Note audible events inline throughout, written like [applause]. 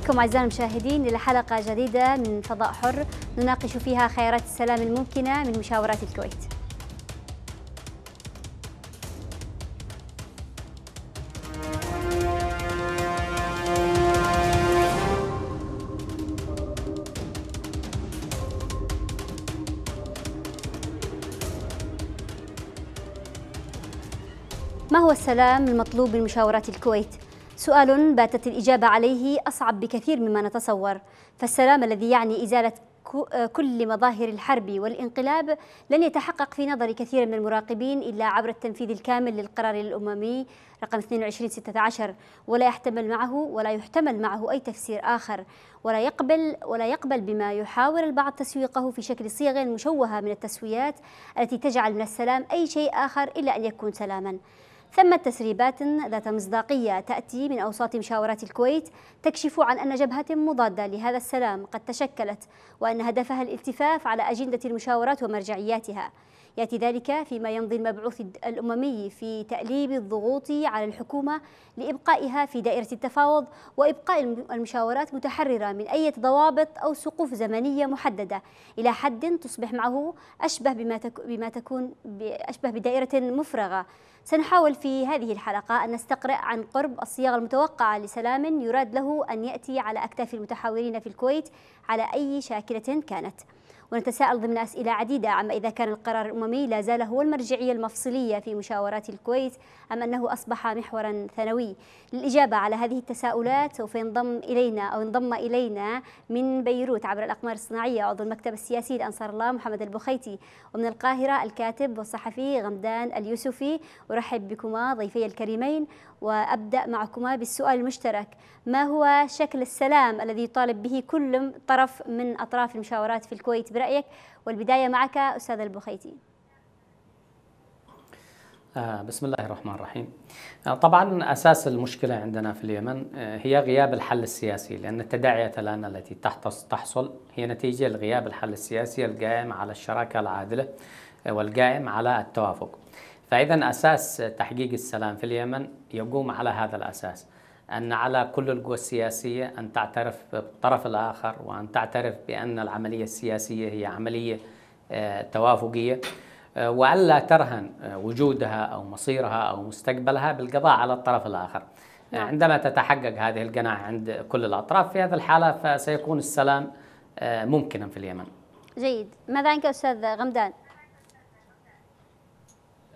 بكم أعزائي المشاهدين إلى حلقة جديدة من فضاء حر نناقش فيها خيارات السلام الممكنة من مشاورات الكويت ما هو السلام المطلوب من مشاورات الكويت؟ سؤال باتت الإجابة عليه أصعب بكثير مما نتصور فالسلام الذي يعني إزالة كل مظاهر الحرب والانقلاب لن يتحقق في نظر كثير من المراقبين إلا عبر التنفيذ الكامل للقرار الأممي رقم 2216 ولا يحتمل معه ولا يحتمل معه أي تفسير آخر ولا يقبل ولا يقبل بما يحاول البعض تسويقه في شكل صيغ مشوهة من التسويات التي تجعل من السلام أي شيء آخر إلا أن يكون سلاما ثمة تسريبات ذات مصداقية تأتي من أوساط مشاورات الكويت تكشف عن أن جبهة مضادة لهذا السلام قد تشكلت وأن هدفها الالتفاف على أجندة المشاورات ومرجعياتها يأتي ذلك فيما يمضي المبعوث الأممي في تأليب الضغوط على الحكومة لإبقائها في دائرة التفاوض وإبقاء المشاورات متحررة من أي ضوابط أو سقوف زمنية محددة إلى حد تصبح معه أشبه بما, بما تكون أشبه بدائرة مفرغة سنحاول في هذه الحلقة أن نستقرأ عن قرب الصياغة المتوقعة لسلام يراد له أن يأتي على أكتاف المتحاورين في الكويت على أي شاكلة كانت ونتساءل ضمن أسئلة عديدة عما إذا كان القرار الأممي لا زال هو المرجعية المفصلية في مشاورات الكويت أم أنه أصبح محورا ثانوي للإجابة على هذه التساؤلات سوف ينضم إلينا أو انضم إلينا من بيروت عبر الأقمار الصناعية عضو المكتب السياسي لأنصار الله محمد البخيتي ومن القاهرة الكاتب والصحفي غمدان اليوسفي أرحب بكما ضيفي الكريمين وأبدأ معكما بالسؤال المشترك ما هو شكل السلام الذي يطالب به كل طرف من أطراف المشاورات في الكويت برأيك والبداية معك أستاذ البخيتي آه، بسم الله الرحمن الرحيم آه، طبعا أساس المشكلة عندنا في اليمن آه، هي غياب الحل السياسي لأن التداعيات الآن التي تحصل هي نتيجة لغياب الحل السياسي القائم على الشراكة العادلة والقائم على التوافق فإذا أساس تحقيق السلام في اليمن يقوم على هذا الأساس أن على كل القوى السياسية أن تعترف بالطرف الآخر وأن تعترف بأن العملية السياسية هي عملية آه، توافقية آه، وألا ترهن آه، وجودها أو مصيرها أو مستقبلها بالقضاء على الطرف الآخر نعم. عندما تتحقق هذه القناعة عند كل الأطراف في هذه الحالة فسيكون السلام ممكنا في اليمن جيد ماذا عنك أستاذ غمدان؟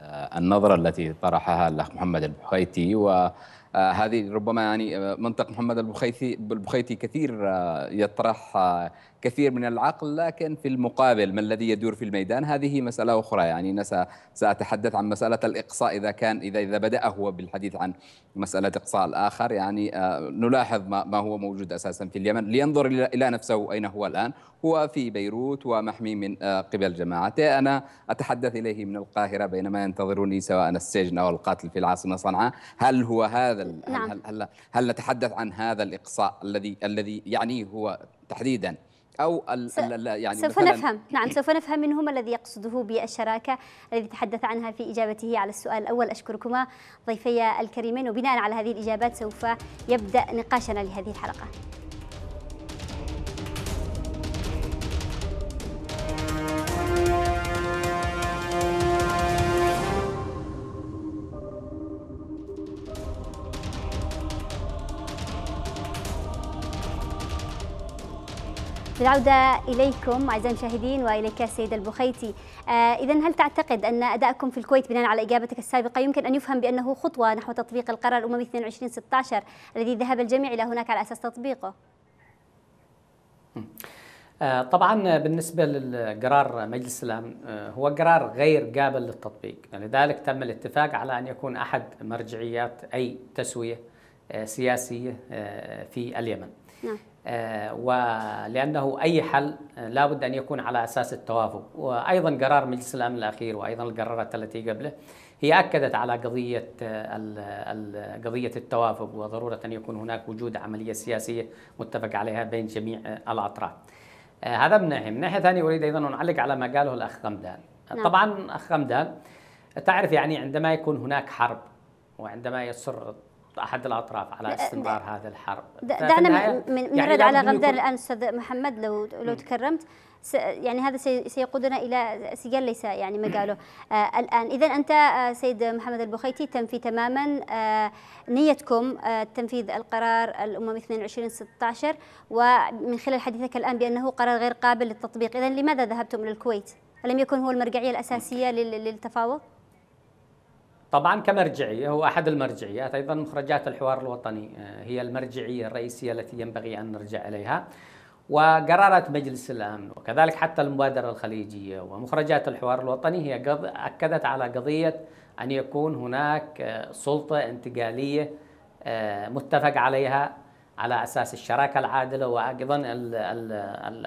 آه، النظرة التي طرحها الأخ محمد البخيتي وهذه ربما يعني آه، منطق محمد البخيتي البخيتي كثير آه، يطرح كثير من العقل لكن في المقابل ما الذي يدور في الميدان هذه مسألة أخرى يعني سأتحدث عن مسألة الإقصاء إذا كان إذا إذا بدأ هو بالحديث عن مسألة إقصاء الآخر يعني آه، نلاحظ ما, ما هو موجود أساسا في اليمن لينظر إلى نفسه أين هو الآن هو في بيروت ومحمي من آه، قبل جماعته أنا أتحدث إليه من القاهرة بينما ينتظرني سواء السجن أو القتل في العاصمة صنعاء هل هو هذا نعم. هل, هل, هل, هل نتحدث عن هذا الإقصاء الذي الذي يعنيه هو تحديدا أو ال س... يعني سوف نفهم نعم سوف نفهم من هم الذي يقصده بالشراكة الذي تحدث عنها في إجابته على السؤال الأول أشكركما ضيفي الكريمين وبناء على هذه الإجابات سوف يبدأ نقاشنا لهذه الحلقة بالعودة إليكم أعزائي المشاهدين وإليك السيد البخيتي آه إذا هل تعتقد أن أدائكم في الكويت بناء على إجابتك السابقة يمكن أن يفهم بأنه خطوة نحو تطبيق القرار الأممي 2216 الذي ذهب الجميع إلى هناك على أساس تطبيقه؟ آه، طبعا بالنسبة لقرار مجلس الأمن آه، هو قرار غير قابل للتطبيق لذلك تم الاتفاق على أن يكون أحد مرجعيات أي تسوية آه، سياسية في اليمن نعم. آه، ولأنه أي حل آه، لا بد أن يكون على أساس التوافق وأيضا قرار مجلس الأمن الأخير وأيضا القرارات التي قبله هي أكدت على قضية آه، قضية التوافق وضرورة أن يكون هناك وجود عملية سياسية متفق عليها بين جميع الأطراف هذا من ناحية من ناحية ثانية أريد أيضا أن أعلق على ما قاله الأخ غمدان نعم. طبعا أخ غمدان تعرف يعني عندما يكون هناك حرب وعندما يصر احد الاطراف على استمرار هذا الحرب دعنا يعني نرد يعني على غمدان الان استاذ محمد لو لو تكرمت يعني هذا سيقودنا الى سجال ليس يعني مجاله آه، الان اذا انت آه، سيد محمد البخيتي تنفي تماما آه، نيتكم تنفيذ القرار الاممي 16 ومن خلال حديثك الان بانه قرار غير قابل للتطبيق اذا لماذا ذهبتم الى الكويت؟ الم يكن هو المرجعيه الاساسيه للتفاوض طبعا كمرجعية هو أحد المرجعيات أيضا مخرجات الحوار الوطني آه، هي المرجعية الرئيسية التي ينبغي أن نرجع إليها وقرارات مجلس الأمن وكذلك حتى المبادرة الخليجية ومخرجات الحوار الوطني هي أكدت على قضية أن يكون هناك آه، سلطة انتقالية آه، متفق عليها على أساس الشراكة العادلة وأيضا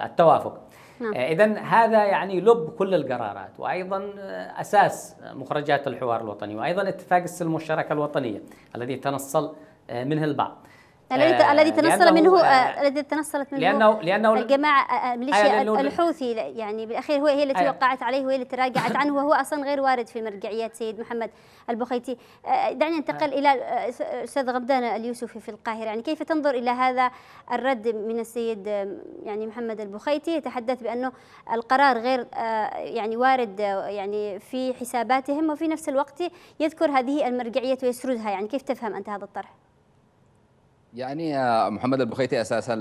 التوافق نعم. آه، إذا هذا يعني لب كل القرارات وأيضا آه، أساس مخرجات الحوار الوطني وأيضا اتفاق السلم والشراكة الوطنية الذي تنصل آه، منه البعض الذي آه، الذي تنصل منه آه، آه، الذي تنصلت منه لأنه لأنه الجماعة ميليشيا آية الحوثي يعني بالأخير هو هي التي آية. وقعت عليه وهي التي راجعت عنه وهو أصلا غير وارد في مرجعيات سيد محمد البخيتي دعني انتقل إلى أستاذ غمدان اليوسفي في القاهرة يعني كيف تنظر إلى هذا الرد من السيد يعني محمد البخيتي يتحدث بأنه القرار غير يعني وارد يعني في حساباتهم وفي نفس الوقت يذكر هذه المرجعية ويسردها يعني كيف تفهم أنت هذا الطرح؟ يعني محمد البخيتي اساسا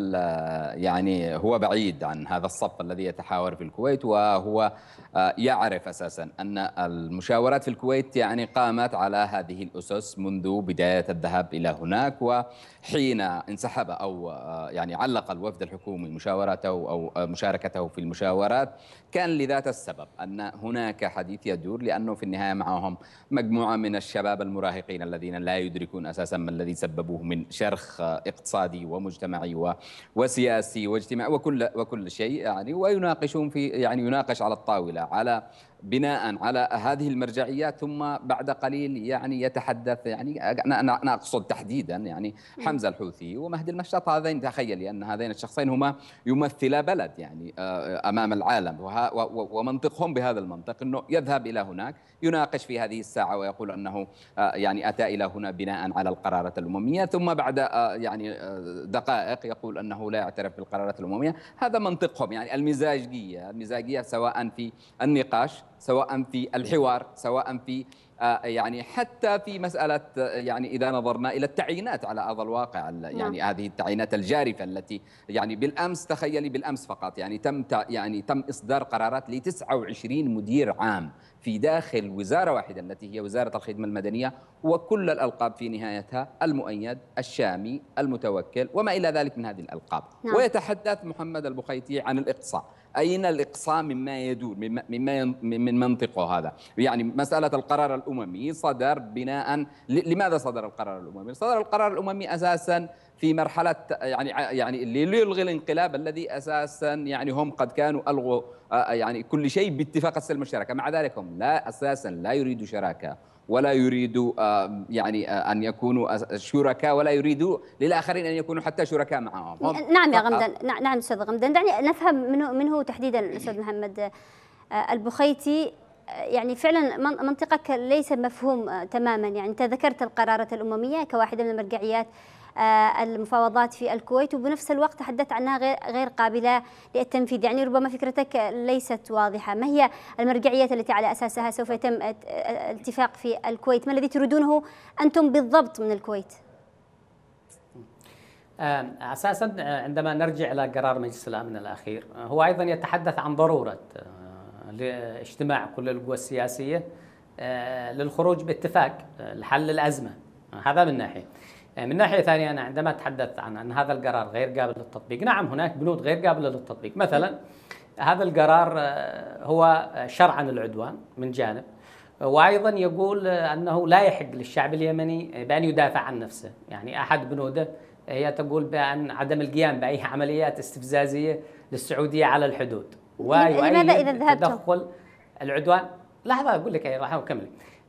يعني هو بعيد عن هذا الصف الذي يتحاور في الكويت وهو آه، يعرف اساسا ان المشاورات في الكويت يعني قامت على هذه الاسس منذ بدايه الذهاب الى هناك و حين انسحب او آه، يعني علق الوفد الحكومي مشاورته او آه، مشاركته في المشاورات كان لذات السبب ان هناك حديث يدور لانه في النهايه معهم مجموعه من الشباب المراهقين الذين لا يدركون اساسا ما الذي سببوه من شرخ اقتصادي ومجتمعي وسياسي واجتماعي وكل وكل شيء يعني ويناقشون في يعني يناقش على الطاوله على بناء على هذه المرجعيات ثم بعد قليل يعني يتحدث يعني انا انا اقصد تحديدا يعني حمزه الحوثي ومهدي المشطط هذين تخيل ان هذين الشخصين هما يمثلا بلد يعني آه، امام العالم ومنطقهم بهذا المنطق انه يذهب الى هناك يناقش في هذه الساعه ويقول انه آه، يعني اتى الى هنا بناء على القرارات الامميه ثم بعد آه، يعني دقائق يقول انه لا يعترف بالقرارات الامميه هذا منطقهم يعني المزاجيه المزاجيه سواء في النقاش سواء في الحوار سواء في آه، يعني حتى في مسألة يعني إذا نظرنا إلى التعيينات على هذا الواقع نعم. يعني هذه التعيينات الجارفة التي يعني بالأمس تخيلي بالأمس فقط يعني تم يعني تم إصدار قرارات ل 29 مدير عام في داخل وزارة واحدة التي هي وزارة الخدمة المدنية وكل الألقاب في نهايتها المؤيد الشامي المتوكل وما إلى ذلك من هذه الألقاب نعم. ويتحدث محمد البخيتي عن الإقصاء أين الإقصاء مما يدور مما من منطقه هذا يعني مسألة القرار الأممي صدر بناء لماذا صدر القرار الأممي؟ صدر القرار الأممي أساساً في مرحله يعني يعني ليلغي الانقلاب الذي اساسا يعني هم قد كانوا الغوا آه، يعني كل شيء باتفاق السلم الشراكه مع ذلك هم لا اساسا لا يريدوا شراكه ولا يريدوا يعني آه، ان يكونوا شركاء ولا يريدوا للاخرين ان يكونوا حتى شركاء معهم نعم يا غمدان نعم استاذ غمدان دعني نفهم منه منه تحديدا استاذ إيه. محمد آه، البخيتي يعني فعلا منطقك ليس مفهوم تماما يعني انت ذكرت القرارات الامميه كواحده من المرجعيات آه، المفاوضات في الكويت وبنفس الوقت تحدثت عنها غير قابلة للتنفيذ يعني ربما فكرتك ليست واضحة ما هي المرجعيات التي على أساسها سوف يتم الاتفاق في الكويت ما الذي تريدونه أنتم بالضبط من الكويت؟ آه، اساسا آه، عندما نرجع الى قرار مجلس الامن الاخير هو ايضا يتحدث عن ضروره لاجتماع كل القوى السياسيه للخروج باتفاق لحل الازمه هذا من ناحيه آه، من ناحيه ثانيه انا عندما تحدثت عن ان هذا القرار غير قابل للتطبيق، نعم هناك بنود غير قابله للتطبيق، مثلا هذا القرار آه، هو شرعا العدوان من جانب وايضا يقول آه، انه لا يحق للشعب اليمني بان يدافع عن نفسه، يعني احد بنوده هي تقول بان عدم القيام باي عمليات استفزازيه للسعوديه على الحدود. لماذا اذا ذهبت تدخل العدوان لحظه اقول لك راح اكمل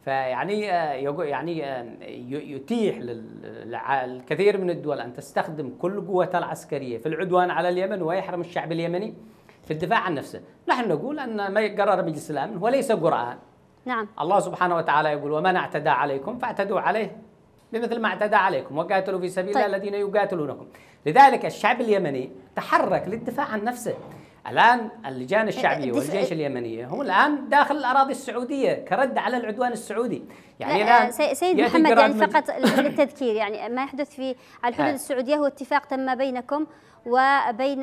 فيعني آه، يعني آه، يتيح للكثير من الدول ان تستخدم كل قوتها العسكريه في العدوان على اليمن ويحرم الشعب اليمني في الدفاع عن نفسه، نحن نقول ان ما قرر مجلس الامن هو ليس قران. نعم. الله سبحانه وتعالى يقول ومن اعتدى عليكم فاعتدوا عليه بمثل ما اعتدى عليكم وقاتلوا في سبيل طيب. الذين يقاتلونكم. لذلك الشعب اليمني تحرك للدفاع عن نفسه. الان اللجان الشعبيه إيه، والجيش إيه. اليمنيه هم الان داخل الاراضي السعوديه كرد على العدوان السعودي يعني لا الان سيد محمد يعني فقط [laughs] للتذكير يعني ما يحدث في على الحدود السعوديه هو اتفاق تم بينكم وبين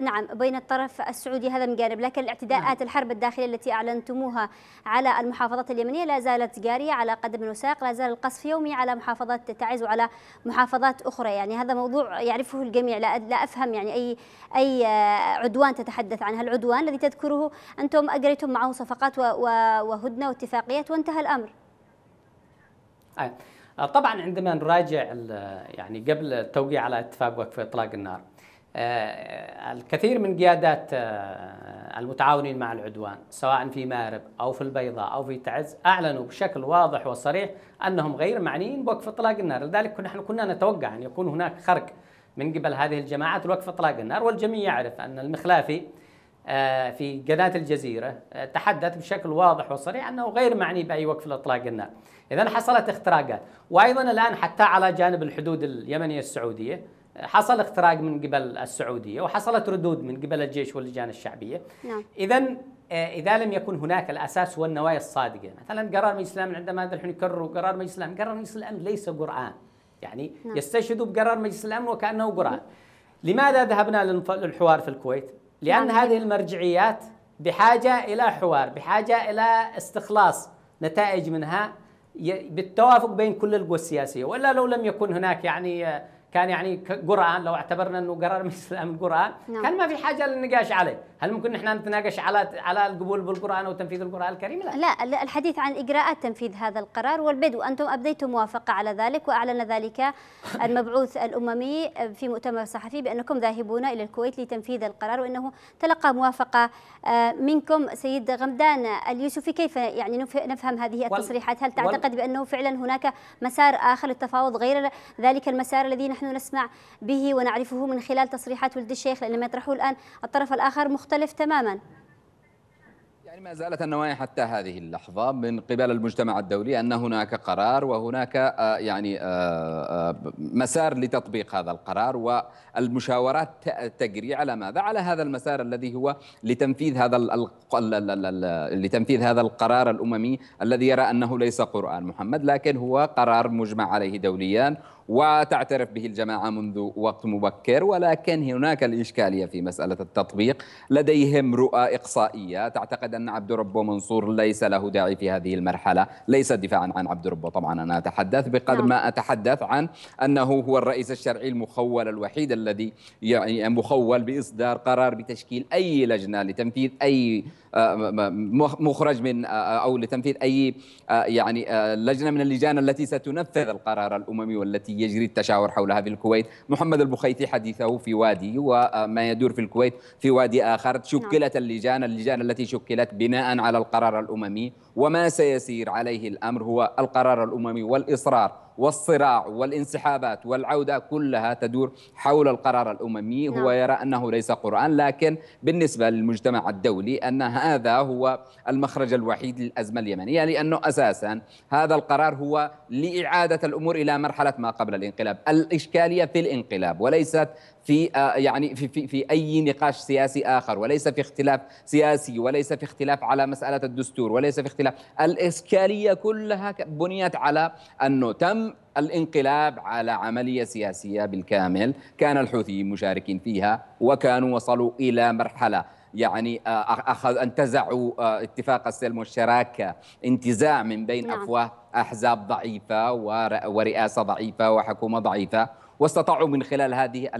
نعم بين الطرف السعودي هذا من جانب لكن الاعتداءات نعم. الحرب الداخليه التي اعلنتموها على المحافظات اليمنيه لا زالت جاريه على قدم وساق لا زال القصف يومي على محافظه تعز وعلى محافظات اخرى يعني هذا موضوع يعرفه الجميع لا, لا افهم يعني اي اي آه، عدوان تتحدث عنها العدوان الذي تذكره انتم اجريتم معه صفقات وهدنه واتفاقيات وانتهى الامر آه. آه، طبعا عندما نراجع يعني قبل التوقيع على اتفاق وقف اطلاق النار آه، الكثير من قيادات المتعاونين مع العدوان سواء في مارب او في البيضاء او في تعز اعلنوا بشكل واضح وصريح انهم غير معنيين بوقف اطلاق النار، لذلك نحن كنا نتوقع ان يكون هناك خرق من قبل هذه الجماعات لوقف اطلاق النار والجميع يعرف ان المخلافي في قناه الجزيره تحدث بشكل واضح وصريح انه غير معني باي وقف لاطلاق النار. إذا حصلت اختراقات وأيضا الآن حتى على جانب الحدود اليمنية السعودية حصل اختراق من قبل السعودية وحصلت ردود من قبل الجيش واللجان الشعبية نعم. إذا آه، إذا لم يكن هناك الأساس والنوايا الصادقة مثلا قرار مجلس الأمن عندما هذا الحين يكرروا قرار مجلس الأمن قرار مجلس الأمن ليس قرآن يعني نعم. يستشهدوا بقرار مجلس الأمن وكأنه قرآن لماذا ذهبنا للحوار في الكويت؟ لأن نعم. هذه المرجعيات بحاجة إلى حوار بحاجة إلى استخلاص نتائج منها بالتوافق بين كل القوى السياسيه والا لو لم يكن هناك يعني كان يعني قران لو اعتبرنا انه قرار [laughs] من الاسلام القران نعم. كان ما في حاجه للنقاش عليه هل ممكن نحن نتناقش على على القبول بالقران وتنفيذ القران الكريم؟ لا لا الحديث عن اجراءات تنفيذ هذا القرار والبدء انتم ابديتم موافقه على ذلك واعلن ذلك [laughs] المبعوث الاممي في مؤتمر صحفي بانكم ذاهبون الى الكويت لتنفيذ القرار وانه تلقى موافقه آه، منكم سيد غمدان اليوسفي كيف يعني نفهم هذه التصريحات هل تعتقد بانه فعلا هناك مسار اخر للتفاوض غير ذلك المسار الذي نحن نسمع به ونعرفه من خلال تصريحات ولد الشيخ لان ما يطرحه الان الطرف الاخر مختلف مختلف تماما يعني ما زالت النوايا حتى هذه اللحظة من قبل المجتمع الدولي أن هناك قرار وهناك آه، يعني آه، آه، مسار لتطبيق هذا القرار والمشاورات تجري على ماذا؟ على هذا المسار الذي هو لتنفيذ هذا لتنفيذ هذا القرار الأممي الذي يرى أنه ليس قرآن محمد لكن هو قرار مجمع عليه دوليا وتعترف به الجماعة منذ وقت مبكر ولكن هناك الإشكالية في مسألة التطبيق لديهم رؤى إقصائية تعتقد أن عبد ربه منصور ليس له داعي في هذه المرحلة ليس دفاعا عن عبد ربه طبعا أنا أتحدث بقدر نعم. ما أتحدث عن أنه هو الرئيس الشرعي المخول الوحيد الذي يعني مخول بإصدار قرار بتشكيل أي لجنة لتنفيذ أي آه، مخرج من آه، آه، او لتنفيذ اي يعني لجنه من اللجان التي ستنفذ القرار الاممي والتي يجري التشاور حولها في الكويت، محمد البخيتي حديثه في وادي وما يدور في الكويت في وادي اخر، نعم. شكلت اللجان اللجان التي شكلت بناء على القرار الاممي وما سيسير عليه الامر هو القرار الاممي والاصرار والصراع والانسحابات والعودة كلها تدور حول القرار الأممي نعم. هو يرى أنه ليس قرآن لكن بالنسبة للمجتمع الدولي أن هذا هو المخرج الوحيد للأزمة اليمنية لأنه أساسا هذا القرار هو لإعادة الأمور إلى مرحلة ما قبل الانقلاب الإشكالية في الانقلاب وليست في آه، يعني في, في, في أي نقاش سياسي آخر وليس في اختلاف سياسي وليس في اختلاف على مسألة الدستور وليس في اختلاف الإشكالية كلها بنيت على أنه تم الانقلاب على عملية سياسية بالكامل كان الحوثيين مشاركين فيها وكانوا وصلوا إلى مرحلة يعني آه، أخذ انتزعوا آه، اتفاق السلم والشراكة انتزاع من بين نعم. أفواه أحزاب ضعيفة ورئاسة ضعيفة وحكومة ضعيفة واستطاعوا من خلال هذه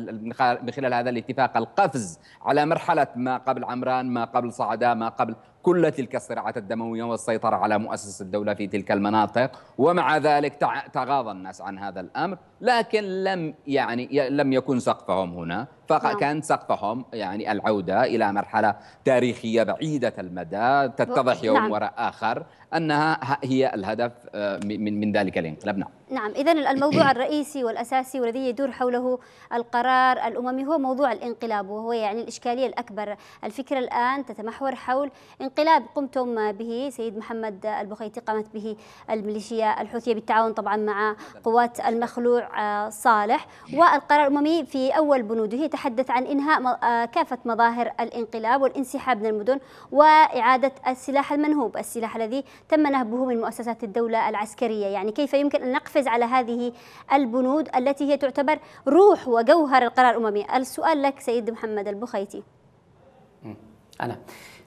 من خلال هذا الاتفاق القفز على مرحله ما قبل عمران ما قبل صعداء ما قبل كل تلك الصراعات الدمويه والسيطره على مؤسسه الدوله في تلك المناطق ومع ذلك تغاضى الناس عن هذا الامر لكن لم يعني لم يكن سقفهم هنا فكان نعم. سقفهم يعني العودة إلى مرحلة تاريخية بعيدة المدى تتضح يوم نعم. وراء آخر أنها هي الهدف آه، من من ذلك الانقلاب نعم نعم إذا الموضوع الرئيسي والأساسي والذي يدور حوله القرار الأممي هو موضوع الانقلاب وهو يعني الإشكالية الأكبر الفكرة الآن تتمحور حول انقلاب قمتم به سيد محمد البخيتي قامت به الميليشيا الحوثية بالتعاون طبعا مع قوات المخلوع آه، صالح والقرار الأممي في أول بنوده يتحدث عن إنهاء آه، كافة مظاهر الانقلاب والانسحاب من المدن وإعادة السلاح المنهوب السلاح الذي تم نهبه من مؤسسات الدولة العسكرية يعني كيف يمكن أن نقفز على هذه البنود التي هي تعتبر روح وجوهر القرار الأممي السؤال لك سيد محمد البخيتي أنا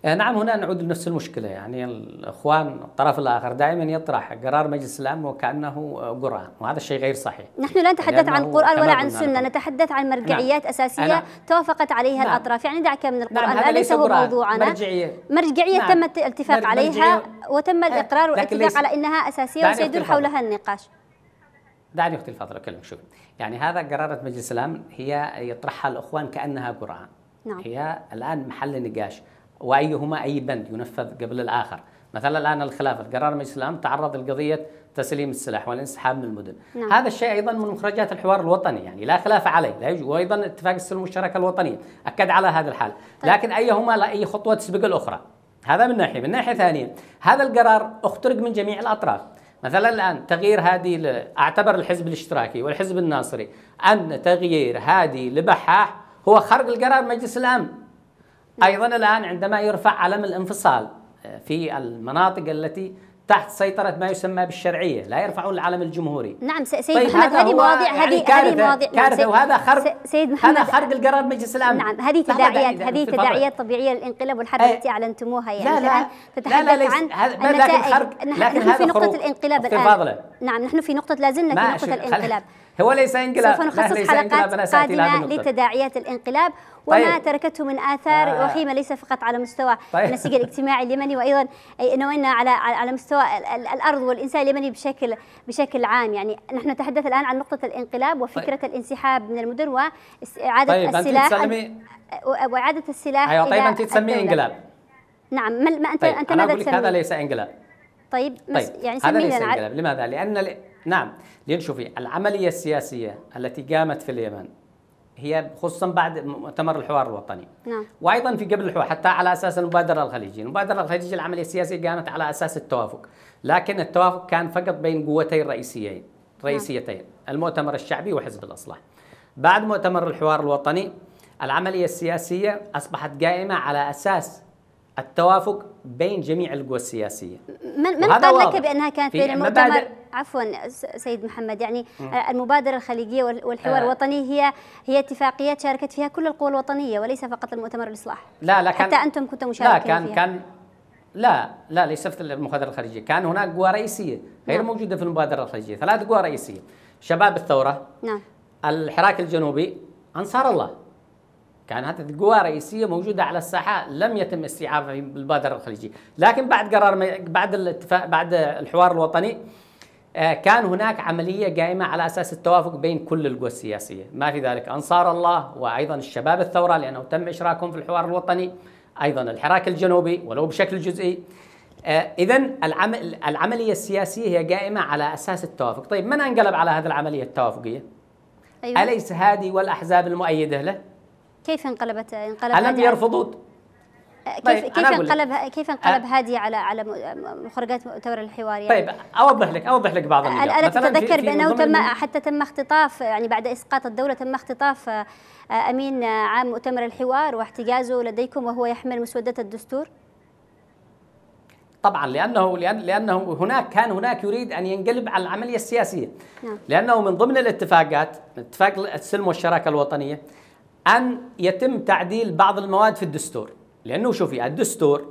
إيه، نعم هنا نعود لنفس المشكلة يعني الإخوان الطرف الآخر دائما يطرح قرار مجلس الأمن وكأنه قرآن وهذا الشيء غير صحيح نحن لا نتحدث عن قرآن ولا عن سنة نتحدث عن مرجعيات نعم. أساسية توافقت عليها نعم. الأطراف يعني دعك من القرآن نعم. هذا ليس هو موضوعنا مرجعية مرجعية نعم. تم الاتفاق مرجعية. عليها وتم إيه، الإقرار والاتفاق على أنها أساسية وسيدور حولها النقاش دعني أختي الفاضلة أكلمك شوف يعني هذا قرارة مجلس الأمن هي يطرحها الإخوان كأنها قرآن نعم. هي الآن محل نقاش وايهما اي بند ينفذ قبل الاخر مثلا الان الخلافه في قرار مجلس الامن تعرض لقضيه تسليم السلاح والانسحاب من المدن نعم. هذا الشيء ايضا من مخرجات الحوار الوطني يعني لا خلاف عليه لا يوجد وايضا اتفاق السلم المشتركه الوطنيه اكد على هذا الحال طيب. لكن ايهما لا اي خطوه تسبق الاخرى هذا من ناحيه من ناحيه ثانيه هذا القرار اخترق من جميع الاطراف مثلا الان تغيير هذه اعتبر الحزب الاشتراكي والحزب الناصري ان تغيير هذه لبحاح هو خرق القرار مجلس الامن ايضا الان عندما يرفع علم الانفصال آه، في المناطق التي تحت سيطرة ما يسمى بالشرعية لا يرفعون العلم الجمهوري نعم سيد طيب محمد هذه مواضيع هذه يعني هذه مواضيع كارثة نعم وهذا خرق سيد محمد هذا خرق القرار مجلس الأمن نعم هذه تداعيات هذه تداعيات طبيعية للانقلاب والحرب آه، التي أعلنتموها يعني لا لا تتحدث لا لا عن هذا النتائج نحن في نقطة الانقلاب الآن نعم نحن في نقطة لازلنا في نقطة الانقلاب هو ليس انقلاب سوف نخصص حلقات قادمة لتداعيات الانقلاب وما طيب. تركته من آثار آه. وخيمة ليس فقط على مستوى طيب. النسيج الاجتماعي اليمني وأيضا نوينا على على مستوى الأرض والإنسان اليمني بشكل بشكل عام يعني نحن نتحدث الآن عن نقطة الانقلاب وفكرة طيب. الانسحاب من المدن وإعادة طيب. السلاح وإعادة السلاح أيوة. طيب أنت تسميه انقلاب نعم ما أنت طيب. أنت ماذا تسميه؟ هذا ليس انقلاب طيب, طيب. يعني سميه هذا ليس انقلاب لماذا؟ لأن نعم لأن شوفي العملية السياسية التي قامت في اليمن هي خصوصا بعد مؤتمر الحوار الوطني نعم. وايضا في قبل الحوار حتى على اساس المبادره الخليجيه، المبادره الخليجيه العمليه السياسيه قامت على اساس التوافق، لكن التوافق كان فقط بين قوتين رئيسيين نعم. رئيسيتين نعم. المؤتمر الشعبي وحزب الاصلاح. بعد مؤتمر الحوار الوطني العمليه السياسيه اصبحت قائمه على اساس التوافق بين جميع القوى السياسيه من من قال لك بانها كانت بين المؤتمر عفوا سيد محمد يعني م. آه، المبادره الخليجيه والحوار آه. الوطني هي هي اتفاقيات شاركت فيها كل القوى الوطنيه وليس فقط المؤتمر الاصلاح لا لا كان حتى انتم كنتم مشاركين لا كان فيها. كان لا لا ليس في المبادرة الخليجيه كان هناك قوى رئيسيه غير نعم. موجوده في المبادره الخليجيه ثلاث قوى رئيسيه شباب الثوره نعم الحراك الجنوبي انصار الله كانت القوى الرئيسية موجودة على الساحة لم يتم استيعابها بالبادر الخليجي لكن بعد قرار بعد الاتفاق بعد الحوار الوطني آه، كان هناك عملية قائمة على أساس التوافق بين كل القوى السياسية ما في ذلك أنصار الله وأيضا الشباب الثورة لأنه تم إشراكهم في الحوار الوطني أيضا الحراك الجنوبي ولو بشكل جزئي آه، إذا العمل العملية السياسية هي قائمة على أساس التوافق طيب من أنقلب على هذه العملية التوافقية؟ أيوة. أليس هادي والأحزاب المؤيدة له؟ كيف انقلبت انقلبت ألم يرفضوا كيف أه، طيب كيف انقلب كيف أه، انقلب أه هادي على على مخرجات مؤتمر الحوار يعني طيب اوضح لك اوضح لك بعض الامور الا تتذكر بانه تم حتى تم اختطاف يعني بعد اسقاط الدوله تم اختطاف أه، امين عام مؤتمر الحوار واحتجازه لديكم وهو يحمل مسوده الدستور طبعا لانه لأن لانه هناك كان هناك يريد ان ينقلب على العمليه السياسيه نعم. لانه من ضمن الاتفاقات اتفاق السلم والشراكه الوطنيه أن يتم تعديل بعض المواد في الدستور لأنه شوفي الدستور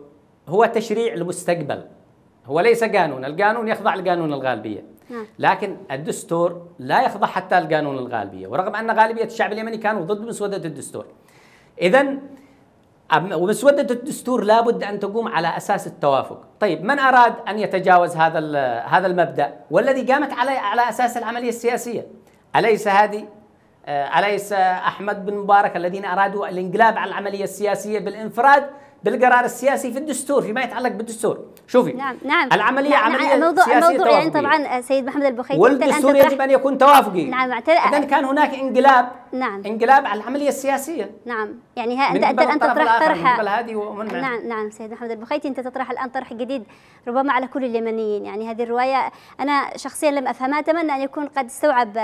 هو تشريع المستقبل هو ليس قانون القانون يخضع لقانون الغالبية نعم. لكن الدستور لا يخضع حتى لقانون الغالبية ورغم أن غالبية الشعب اليمني كانوا ضد مسودة الدستور إذا ومسودة الدستور لابد أن تقوم على أساس التوافق طيب من أراد أن يتجاوز هذا هذا المبدأ والذي قامت على على أساس العملية السياسية أليس هذه آه، أليس أحمد بن مبارك الذين أرادوا الانقلاب على العملية السياسية بالانفراد بالقرار السياسي في الدستور فيما يتعلق بالدستور شوفي نعم نعم العملية نعم, نعم، عملية نعم موضوع سياسية موضوع توافقية. يعني طبعا سيد محمد البخيت والدستور يجب أن يكون توافقي نعم اعتذر إذا كان هناك انقلاب نعم انقلاب على العمليه السياسيه نعم يعني ها انت انت, الان تطرح طرح نعم نعم سيد محمد البخيتي انت تطرح الان طرح جديد ربما على كل اليمنيين يعني هذه الروايه انا شخصيا لم افهمها اتمنى ان يكون قد استوعب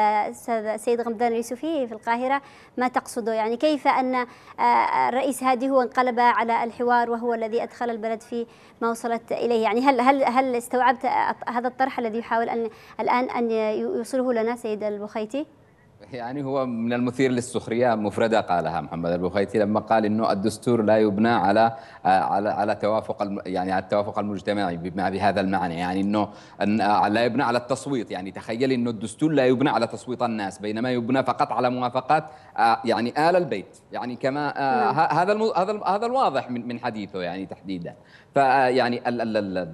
السيد غمدان اليوسفي في القاهره ما تقصده يعني كيف ان آه، الرئيس هادي هو انقلب على الحوار وهو الذي ادخل البلد في ما وصلت اليه يعني هل هل هل استوعبت هذا الطرح الذي يحاول ان الان ان يوصله لنا سيد البخيتي؟ يعني هو من المثير للسخريه مفرده قالها محمد البخيتي لما قال انه الدستور لا يبنى على على على توافق يعني على التوافق المجتمعي بهذا المعنى يعني انه آه، لا يبنى على التصويت يعني تخيل انه الدستور لا يبنى على تصويت الناس بينما يبنى فقط على موافقات آه، يعني ال البيت يعني كما آه، نعم. هذا هذا هذا الواضح من حديثه يعني تحديدا فيعني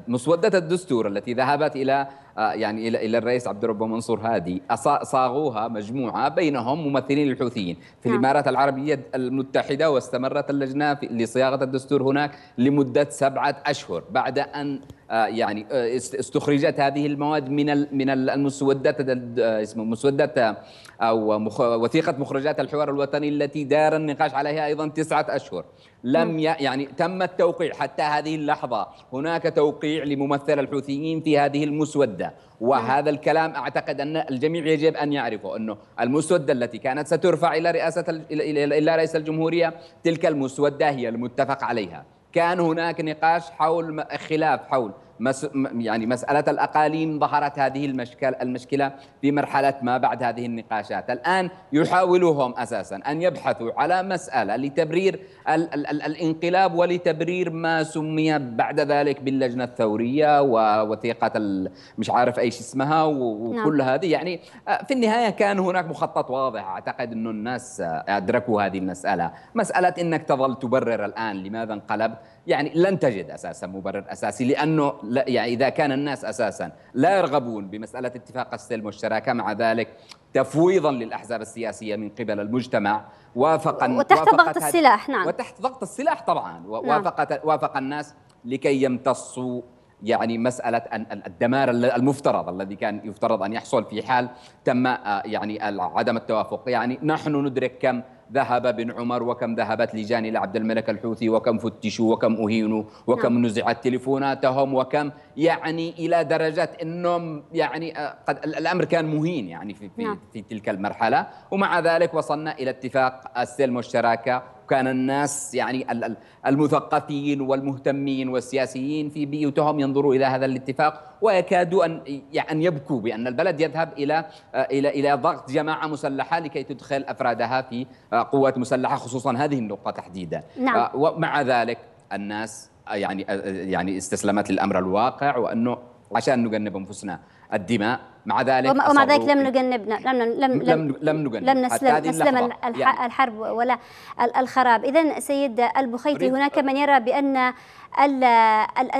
مسودة الدستور التي ذهبت إلى آه، يعني إلى إلى الرئيس عبد الرب منصور هادي صاغوها مجموعة بينهم ممثلين الحوثيين في نعم. الإمارات العربية المتحدة واستمرت اللجنة لصياغة الدستور هناك لمدة سبعة أشهر بعد أن آه، يعني آه، استخرجت هذه المواد من من المسودات اسمه مسودات او وثيقه مخرجات الحوار الوطني التي دار النقاش عليها ايضا تسعه اشهر لم ي... يعني تم التوقيع حتى هذه اللحظة هناك توقيع لممثل الحوثيين في هذه المسودة وهذا الكلام أعتقد أن الجميع يجب أن يعرفه أنه المسودة التي كانت سترفع إلى رئاسة إلى رئيس الجمهورية تلك المسودة هي المتفق عليها كان هناك نقاش حول خلاف حول مس يعني مسألة الأقاليم ظهرت هذه المشكلة المشكلة في مرحلة ما بعد هذه النقاشات الآن يحاولهم أساسا أن يبحثوا على مسألة لتبرير ال ال ال الانقلاب ولتبرير ما سمي بعد ذلك باللجنة الثورية ووثيقة مش عارف أيش اسمها نعم. وكل نعم. هذه يعني آه، في النهاية كان هناك مخطط واضح أعتقد أنه الناس آه، أدركوا هذه المسألة مسألة أنك تظل تبرر الآن لماذا انقلبت يعني لن تجد اساسا مبرر اساسي لانه لا يعني اذا كان الناس اساسا لا يرغبون بمساله اتفاق السلم والشراكه مع ذلك تفويضا للاحزاب السياسيه من قبل المجتمع وافقا وتحت ضغط السلاح نعم وتحت ضغط السلاح طبعا نعم. وافقت نعم. وافق الناس لكي يمتصوا يعني مسألة الدمار المفترض الذي كان يفترض أن يحصل في حال تم آه، يعني عدم التوافق يعني نحن ندرك كم ذهب بن عمر وكم ذهبت لجان إلى عبد الملك الحوثي وكم فتشوا وكم أهينوا وكم نعم. نزعت تليفوناتهم وكم يعني إلى درجة أنهم يعني آه، قد الأمر كان مهين يعني في, في, نعم. في تلك المرحلة ومع ذلك وصلنا إلى اتفاق السلم والشراكة وكان الناس يعني المثقفين والمهتمين والسياسيين في بيوتهم ينظروا الى هذا الاتفاق ويكادوا ان يعني ان يبكوا بان البلد يذهب الى الى الى ضغط جماعه مسلحه لكي تدخل افرادها في قوات مسلحه خصوصا هذه النقطه تحديدا نعم. آه، ومع ذلك الناس يعني آه، يعني استسلمت للامر الواقع وانه عشان نجنب انفسنا الدماء مع ذلك ومع ذلك لم نجنبنا لم لم لم لم, نجنب لم نسلم نسلم يعني الحرب ولا الخراب اذا سيد البخيتي هناك من يرى بان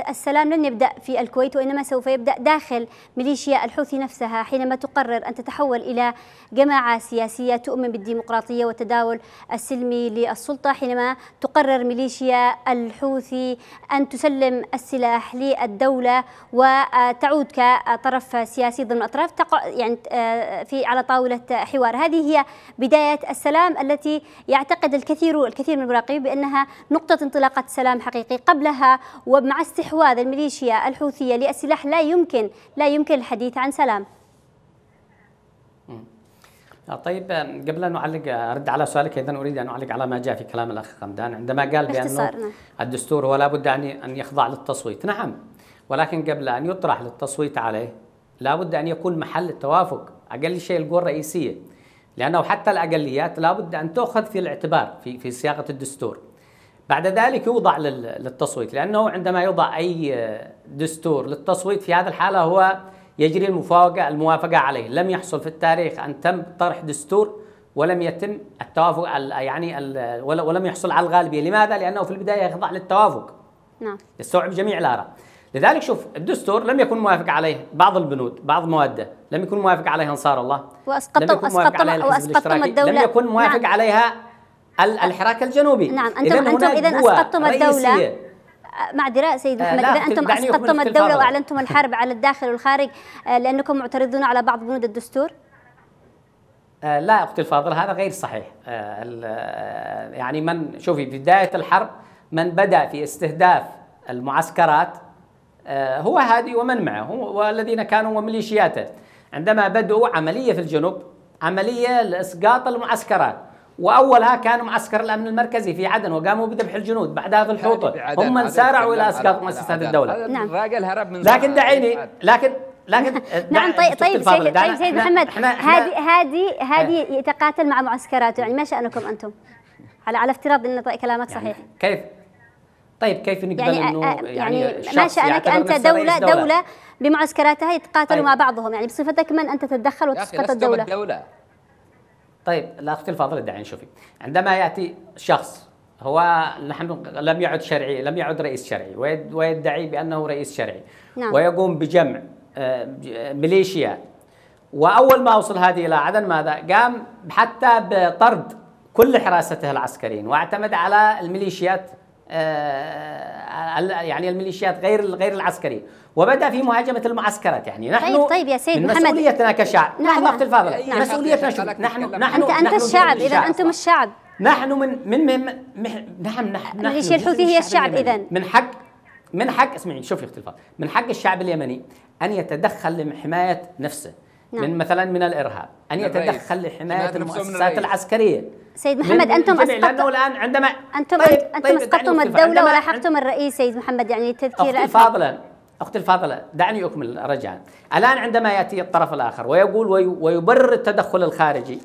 السلام لن يبدا في الكويت وانما سوف يبدا داخل ميليشيا الحوثي نفسها حينما تقرر ان تتحول الى جماعه سياسيه تؤمن بالديمقراطيه والتداول السلمي للسلطه حينما تقرر ميليشيا الحوثي ان تسلم السلاح للدوله وتعود كطرف سياسي ضمن أطراف تقع يعني آه، في على طاولة حوار هذه هي بداية السلام التي يعتقد الكثير الكثير من المراقبين بأنها نقطة انطلاقة سلام حقيقي قبلها ومع استحواذ الميليشيا الحوثية للسلاح لا يمكن لا يمكن الحديث عن سلام آه، طيب آه، قبل ان اعلق ارد على سؤالك اذا اريد ان اعلق على ما جاء في كلام الاخ حمدان عندما قال بانه نعم. الدستور هو لابد ان ان يخضع للتصويت، نعم ولكن قبل ان يطرح للتصويت عليه لابد أن يكون محل التوافق أقل شيء القوى الرئيسية لأنه حتى الأقليات لابد أن تؤخذ في الاعتبار في, في صياغة الدستور بعد ذلك يوضع للتصويت لأنه عندما يوضع أي دستور للتصويت في هذه الحالة هو يجري المفاوقة الموافقة عليه لم يحصل في التاريخ أن تم طرح دستور ولم يتم التوافق يعني ولم يحصل على الغالبية لماذا؟ لأنه في البداية يخضع للتوافق نعم يستوعب جميع الآراء لذلك شوف الدستور لم يكن موافق عليه بعض البنود بعض مواده لم يكن موافق عليها انصار الله واسقطتم لم يكن موافق عليها واسقطتم الدولة لم يكن موافق نعم. عليها الحراك الجنوبي نعم انتم إذن انتم اذا اسقطتم الدولة معذرة سيد آه، محمد إذا أنتم أسقطتم الدولة وأعلنتم الحرب على الداخل والخارج آه، لأنكم معترضون على بعض بنود الدستور؟ آه، لا أختي الفاضلة هذا غير صحيح يعني من شوفي في بداية الحرب من بدأ في استهداف المعسكرات آه، هو هادي ومن معه والذين كانوا وميليشياته عندما بدأوا عملية في الجنوب عملية لإسقاط المعسكرات واولها كان معسكر الامن المركزي في عدن وقاموا بذبح الجنود بعدها في الحوطه هم من سارعوا الى اسقاط مؤسسات الدوله نعم الراجل هرب من لكن دعيني لكن لكن [laughs] نعم طيب طيب سيد, طيب سيد محمد هادي هادي إيه. هادي يتقاتل مع معسكراته يعني ما شانكم انتم على على افتراض ان كلامك صحيح يعني كيف طيب كيف نقبل يعني انه يعني, يعني ماشي انك انت دوله دوله, دولة بمعسكراتها يتقاتلوا طيب. مع بعضهم يعني بصفتك من انت تتدخل وتسقط الدوله دولة. طيب لا اختي الفاضله دعيني شوفي عندما ياتي شخص هو نحن لم يعد شرعي لم يعد رئيس شرعي ويدعي بانه رئيس شرعي نعم. ويقوم بجمع آه، ميليشيا واول ما وصل هذه الى عدن ماذا؟ قام حتى بطرد كل حراسته العسكريين واعتمد على الميليشيات آه، يعني الميليشيات غير غير العسكريه وبدا في مهاجمه المعسكرات يعني طيب، نحن طيب طيب يا سيد من محمد مسؤوليتنا كشعب نعم وقت الفاضل نعم مسؤوليتنا شو نعم. نحن نعم. نحن انت انت الشعب اذا انتم الشعب نحن من من من نعم نحن الميليشيا الحوثي هي الشعب اذا من حق من حق اسمعي شوفي اختي من حق الشعب اليمني ان يتدخل لحمايه نفسه نعم. من مثلا من الارهاب ان يتدخل لحمايه المؤسسات العسكريه سيد محمد انتم اسقطتم الان عندما انتم طيب انتم طيب اسقطتم الدوله ولاحقتم الرئيس سيد محمد يعني تذكير اختي الفاضله اختي الفاضله دعني اكمل رجاء الان عندما ياتي الطرف الاخر ويقول ويبرر التدخل الخارجي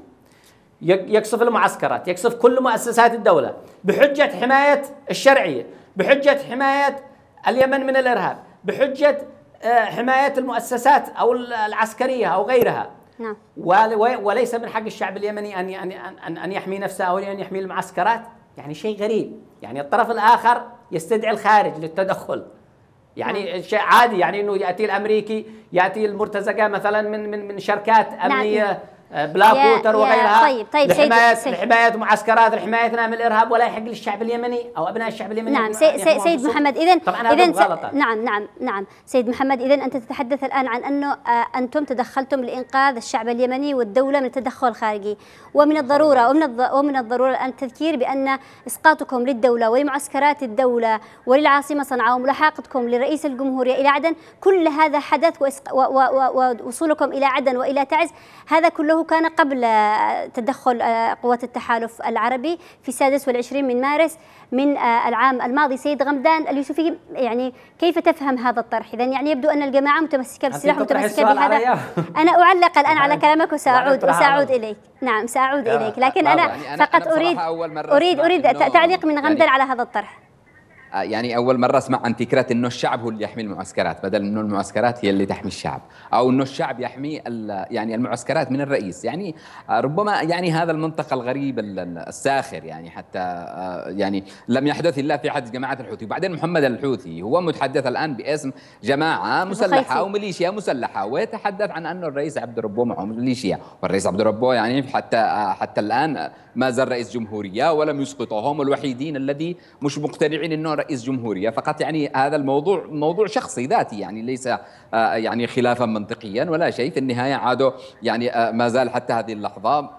يقصف المعسكرات يقصف كل مؤسسات الدوله بحجه حمايه الشرعيه بحجه حمايه اليمن من الارهاب بحجه آه، حمايه المؤسسات او العسكريه او غيرها نعم وليس من حق الشعب اليمني ان ان ان, أن يحمي نفسه او ان يحمي المعسكرات يعني شيء غريب يعني الطرف الاخر يستدعي الخارج للتدخل يعني نعم. شيء عادي يعني انه ياتي الامريكي ياتي المرتزقه مثلا من من من شركات نعم. امنيه بلاك ووتر وغيرها طيب طيب لحمايه سيد معسكرات لحمايتنا من الارهاب ولا يحق للشعب اليمني او ابناء الشعب اليمني نعم سي سي سيد محمد اذا اذا نعم نعم نعم سيد محمد اذا انت تتحدث الان عن انه آه، انتم تدخلتم لانقاذ الشعب اليمني والدوله من التدخل الخارجي ومن الضروره ومن ومن الضروره الان التذكير بان اسقاطكم للدوله ولمعسكرات الدوله وللعاصمه صنعاء وملاحقتكم لرئيس الجمهوريه الى عدن كل هذا حدث ووصولكم الى عدن والى تعز هذا كله كان قبل آه، تدخل آه، قوات التحالف العربي في السادس والعشرين من مارس من آه، العام الماضي سيد غمدان اليوسفي يعني كيف تفهم هذا الطرح إذا يعني يبدو أن الجماعة متمسكة بالسلاح متمسكة بهذا أنا أعلق الآن على [laughs] كلامك وسأعود وسأعود إليك نعم سأعود إليك لكن يعني أنا فقط أريد أريد أريد تعليق من غمدان يعني على هذا الطرح آه، يعني اول مره اسمع عن فكره انه الشعب هو اللي يحمي المعسكرات بدل انه المعسكرات هي اللي تحمي الشعب او انه الشعب يحمي يعني المعسكرات من الرئيس يعني آه، ربما يعني هذا المنطق الغريب الساخر يعني حتى آه، يعني لم يحدث الا في حد جماعه الحوثي وبعدين محمد الحوثي هو متحدث الان باسم جماعه مسلحه او ميليشيا مسلحه ويتحدث عن انه الرئيس عبد ربو معه ميليشيا والرئيس عبد ربو يعني حتى حتى الان ما زال رئيس جمهوريه ولم يسقطه هم الوحيدين الذي مش مقتنعين انه رئيس جمهوريه فقط يعني هذا الموضوع موضوع شخصي ذاتي يعني ليس آه، يعني خلافا منطقيا ولا شيء في النهايه عادوا يعني آه، ما زال حتى هذه اللحظه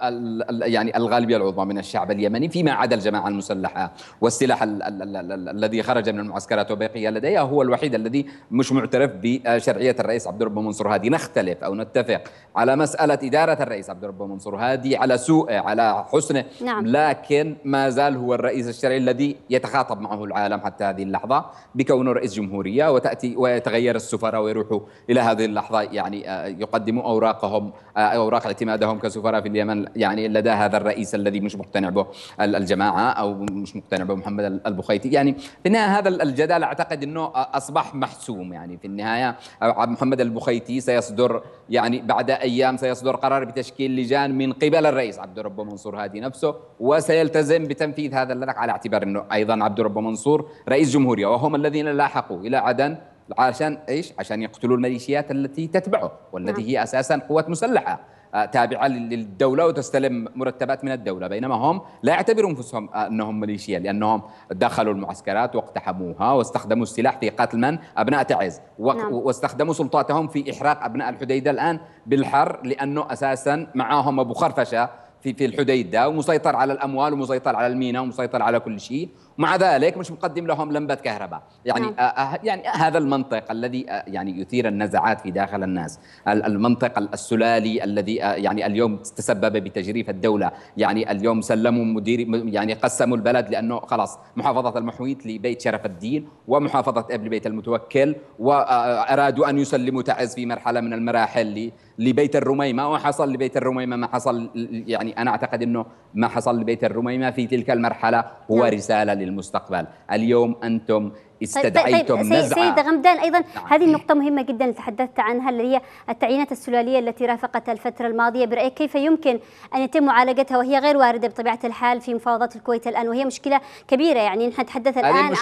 يعني الغالبيه العظمى من الشعب اليمني فيما عدا الجماعه المسلحه والسلاح الذي خرج من المعسكرات وبقي لديها هو الوحيد الذي مش معترف بشرعيه الرئيس عبد الرب منصور هادي نختلف او نتفق على مساله اداره الرئيس عبد الرب منصور هادي على سوءه على حسنه نعم. لكن ما زال هو الرئيس الشرعي الذي يتخاطب معه العالم حتى حتى هذه اللحظه بكونه رئيس جمهوريه وتاتي ويتغير السفراء ويروحوا الى هذه اللحظه يعني آه، يقدموا اوراقهم آه، اوراق اعتمادهم كسفراء في اليمن يعني لدى هذا الرئيس الذي مش مقتنع به الجماعه او مش مقتنع به محمد البخيتي يعني في النهايه هذا الجدال اعتقد انه آه، اصبح محسوم يعني في النهايه محمد البخيتي سيصدر يعني بعد ايام سيصدر قرار بتشكيل لجان من قبل الرئيس عبد الرب منصور هادي نفسه وسيلتزم بتنفيذ هذا اللجنه على اعتبار انه ايضا عبد الرب منصور رئيس جمهورية وهم الذين لاحقوا إلى عدن عشان ايش؟ عشان يقتلوا الميليشيات التي تتبعه والتي نعم. هي اساسا قوات مسلحه آه، تابعه للدوله وتستلم مرتبات من الدوله بينما هم لا يعتبرون انفسهم انهم ميليشيا لانهم دخلوا المعسكرات واقتحموها واستخدموا السلاح في قتل من ابناء تعز نعم. واستخدموا سلطاتهم في احراق ابناء الحديده الان بالحر لانه اساسا معاهم ابو خرفشه في في الحديده ومسيطر على الاموال ومسيطر على المينا ومسيطر على كل شيء مع ذلك مش مقدم لهم لمبه كهرباء يعني نعم. آه،, آه يعني آه، هذا المنطق الذي آه يعني يثير النزعات في داخل الناس المنطق السلالي الذي آه يعني اليوم تسبب بتجريف الدوله يعني اليوم سلموا مدير يعني قسموا البلد لانه خلاص محافظه المحويت لبيت شرف الدين ومحافظه ابل بيت المتوكل وارادوا آه، ان يسلموا تعز في مرحله من المراحل لبيت الرميمه وحصل لبيت الرميمه ما حصل يعني انا اعتقد انه ما حصل لبيت الرميمه في تلك المرحله هو نعم. رساله للمستقبل اليوم أنتم استدعيتم طيب طيب, طيب، نزعة سيد غمدان أيضا نعم. هذه النقطة مهمة جدا تحدثت عنها اللي هي التعيينات السلالية التي رافقت الفترة الماضية برأيك كيف يمكن أن يتم معالجتها وهي غير واردة بطبيعة الحال في مفاوضات الكويت الآن وهي مشكلة كبيرة يعني نحن نتحدث الآن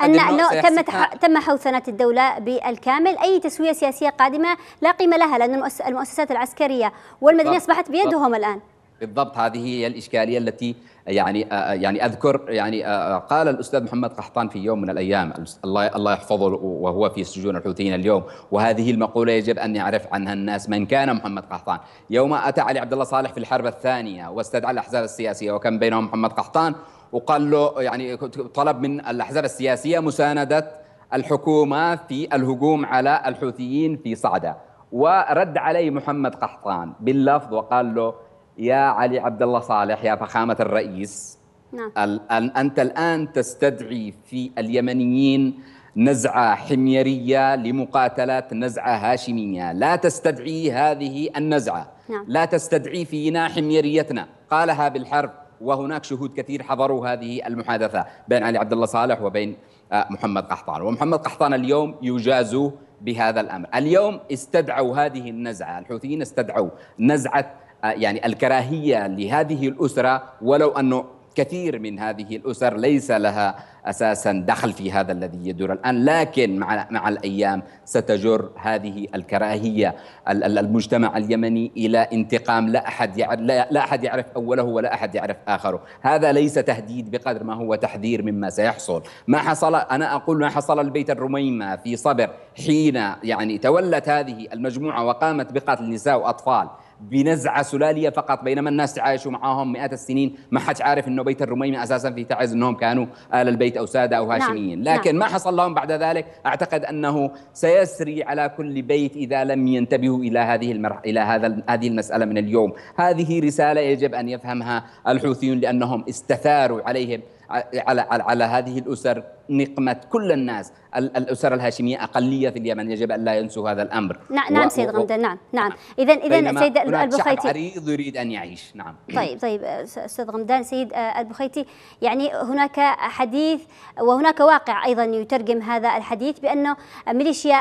عن أن تم تم حوثنة الدولة بالكامل أي تسوية سياسية قادمة لا قيمة لها لأن المؤسسات العسكرية والمدنية أصبحت بيدهم الآن بالضبط هذه هي الاشكاليه التي يعني آه، آه، يعني اذكر يعني آه، قال الاستاذ محمد قحطان في يوم من الايام الله الله يحفظه وهو في سجون الحوثيين اليوم وهذه المقوله يجب ان يعرف عنها الناس من كان محمد قحطان يوم اتى علي عبد الله صالح في الحرب الثانيه واستدعى الاحزاب السياسيه وكان بينهم محمد قحطان وقال له يعني طلب من الاحزاب السياسيه مسانده الحكومه في الهجوم على الحوثيين في صعده ورد عليه محمد قحطان باللفظ وقال له يا علي عبد الله صالح يا فخامة الرئيس نعم. أنت الآن تستدعي في اليمنيين نزعة حميرية لمقاتلة نزعة هاشمية لا تستدعي هذه النزعة نعم. لا تستدعي فينا حميريتنا قالها بالحرب وهناك شهود كثير حضروا هذه المحادثة بين علي عبد الله صالح وبين آه، محمد قحطان ومحمد قحطان اليوم يجاز بهذا الأمر اليوم استدعوا هذه النزعة الحوثيين استدعوا نزعة آه، يعني الكراهيه لهذه الاسره ولو انه كثير من هذه الاسر ليس لها اساسا دخل في هذا الذي يدور الان لكن مع مع الايام ستجر هذه الكراهيه المجتمع اليمني الى انتقام لا احد يعرف لا احد يعرف اوله ولا احد يعرف اخره هذا ليس تهديد بقدر ما هو تحذير مما سيحصل ما حصل انا اقول ما حصل البيت الرميمه في صبر حين يعني تولت هذه المجموعه وقامت بقتل نساء واطفال بنزعه سلاليه فقط بينما الناس تعايشوا معاهم مئات السنين ما حد عارف انه بيت الرميمي اساسا في تعز انهم كانوا ال البيت او ساده او نعم، هاشميين نعم. لكن ما حصل لهم بعد ذلك اعتقد انه سيسري على كل بيت اذا لم ينتبهوا الى هذه الى هذا هذه المساله من اليوم هذه رساله يجب ان يفهمها الحوثيون لانهم استثاروا عليهم على على, على هذه الاسر نقمه كل الناس الاسر الهاشميه اقليه في اليمن يجب ان لا ينسوا هذا الامر نعم نعم سيد غمدان نعم نعم اذا نعم. اذا سيد البخيتي عريض يريد ان يعيش نعم طيب طيب استاذ غمدان سيد البخيتي يعني هناك حديث وهناك واقع ايضا يترجم هذا الحديث بانه ميليشيا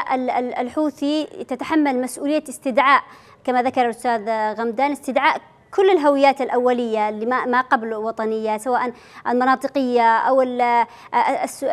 الحوثي تتحمل مسؤوليه استدعاء كما ذكر الاستاذ غمدان استدعاء كل الهويات الأولية اللي ما قبل وطنية سواء المناطقية أو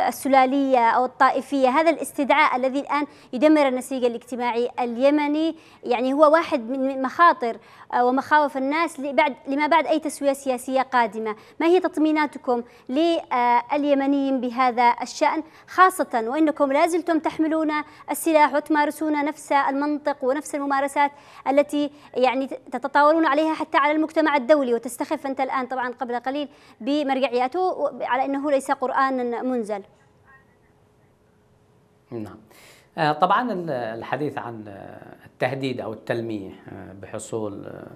السلالية أو الطائفية هذا الاستدعاء الذي الآن يدمر النسيج الاجتماعي اليمني يعني هو واحد من مخاطر آه، ومخاوف الناس لما بعد أي تسوية سياسية قادمة ما هي تطميناتكم لليمنيين بهذا الشأن خاصة وإنكم لا زلتم تحملون السلاح وتمارسون نفس المنطق ونفس الممارسات التي يعني تتطاولون عليها حتى على المجتمع الدولي وتستخف أنت الآن طبعا قبل قليل بمرجعياته على أنه ليس قرآن منزل نعم آه، طبعا الحديث عن التهديد أو التلميح آه، بحصول آه،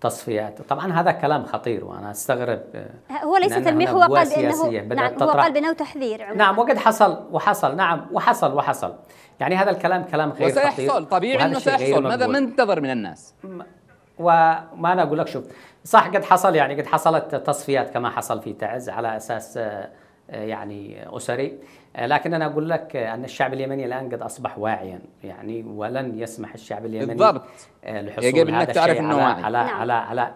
تصفيات طبعا هذا كلام خطير وانا استغرب آه، هو ليس تلميح هو قال بانه نعم هو قال بانه تحذير عمان. نعم وقد حصل وحصل نعم وحصل وحصل يعني هذا الكلام كلام غير وسيحصل خطير طبيعي انه سيحصل ماذا منتظر من الناس وما انا اقول لك شوف صح قد حصل يعني قد حصلت تصفيات كما حصل في تعز على اساس يعني اسري لكن انا اقول لك ان الشعب اليمني الان قد اصبح واعيا يعني ولن يسمح الشعب اليمني بالضبط آه، لحصول يجب انك تعرف انه على, على, نعم. على على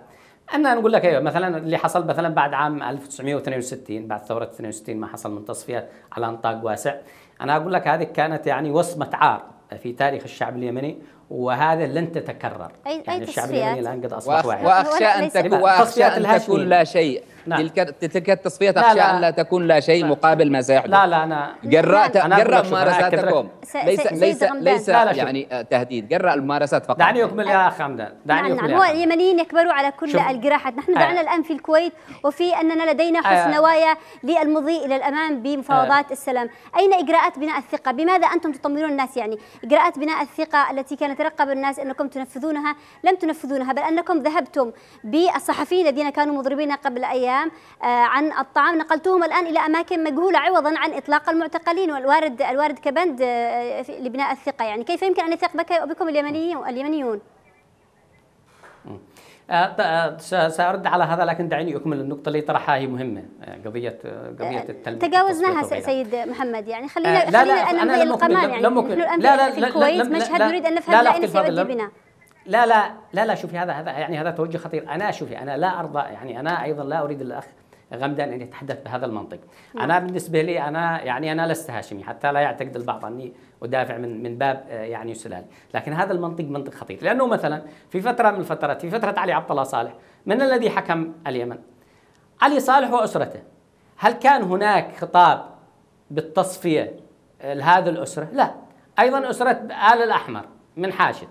انا نقول لك ايوه مثلا اللي حصل مثلا بعد عام 1962 بعد ثوره 62 ما حصل من تصفيات على نطاق واسع انا اقول لك هذه كانت يعني وصمه عار في تاريخ الشعب اليمني وهذا لن تتكرر أي يعني أي الشعب اليمني الان قد اصبح واعي واخشى ان تكون واخشى ان تكون لا شيء نعم. تلك تلك التصفيات اخشى ان لا تكون لا شيء مقابل ما سيحدث لا لا انا قرأت قرأ ممارساتكم ليس ليس ليس يعني آه، تهديد قرأ الممارسات فقط دعني اكمل يا اخ حمدان دعني نعم، اكمل نعم. هو اليمنيين يكبروا على كل الجراحات نحن دعنا آه. الان في الكويت وفي اننا لدينا حسن آه. نوايا للمضي الى الامام بمفاوضات السلام اين اجراءات بناء الثقه بماذا انتم تطمنون الناس يعني اجراءات بناء الثقه التي كانت يترقب الناس أنكم تنفذونها لم تنفذونها بل أنكم ذهبتم بالصحفيين الذين كانوا مضربين قبل أيام آه، عن الطعام نقلتوهم الآن إلى أماكن مجهولة عوضا عن إطلاق المعتقلين والوارد الوارد كبند آه، لبناء الثقة يعني كيف يمكن أن يثق بك وبكم اليمنيين اليمنيون سارد على هذا لكن دعيني اكمل النقطه اللي طرحها هي مهمه قضيه قضيه التلميذ تجاوزناها سيد محمد يعني خلينا لا خلينا لا لم القمان يعني نحن الانبياء في الكويت مشهد نريد ان نفهم لا انس لا لا لا لا لا شوفي هذا هذا يعني هذا توجه خطير انا شوفي انا لا ارضى يعني انا ايضا لا اريد الاخ غمدا ان يتحدث بهذا المنطق مم. نعم. انا بالنسبه لي انا يعني انا لست هاشمي حتى لا يعتقد البعض اني ادافع من من باب آه، يعني سلال لكن هذا المنطق منطق خطير لانه مثلا في فتره من الفترات في فتره علي عبد الله صالح من الذي حكم اليمن علي صالح واسرته هل كان هناك خطاب بالتصفيه آه، لهذه الاسره لا ايضا اسره ال الاحمر من حاشد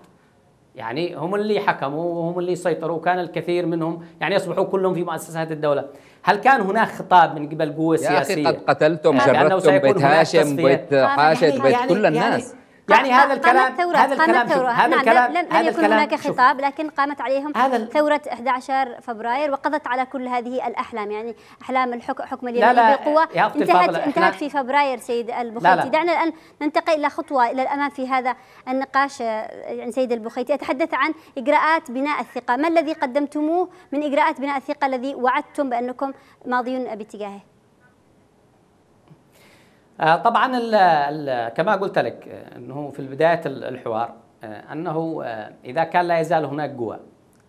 يعني هم اللي حكموا وهم اللي سيطروا وكان الكثير منهم يعني اصبحوا كلهم في مؤسسات الدولة هل كان هناك خطاب من قبل قوة سياسية؟ يا أخي قد قتلتم جربتم بيت هاشم بيت حاشد يعني بيت كل يعني الناس يعني يعني هذا الكلام ثورة هذا الكلام ثورة هذا نعم الكلام لم, لم يكن هناك خطاب لكن قامت عليهم هذا ثورة 11 فبراير وقضت على كل هذه الأحلام يعني أحلام الحكم حكم اليمين بقوة انتهت انتهت في فبراير سيد البخيتي دعنا الآن ننتقل إلى خطوة إلى الأمام في هذا النقاش يعني سيد البخيتي أتحدث عن إجراءات بناء الثقة ما الذي قدمتموه من إجراءات بناء الثقة الذي وعدتم بأنكم ماضيون باتجاهه آه، طبعا كما قلت لك انه في بدايه الحوار آه، انه آه، اذا كان لا يزال هناك قوى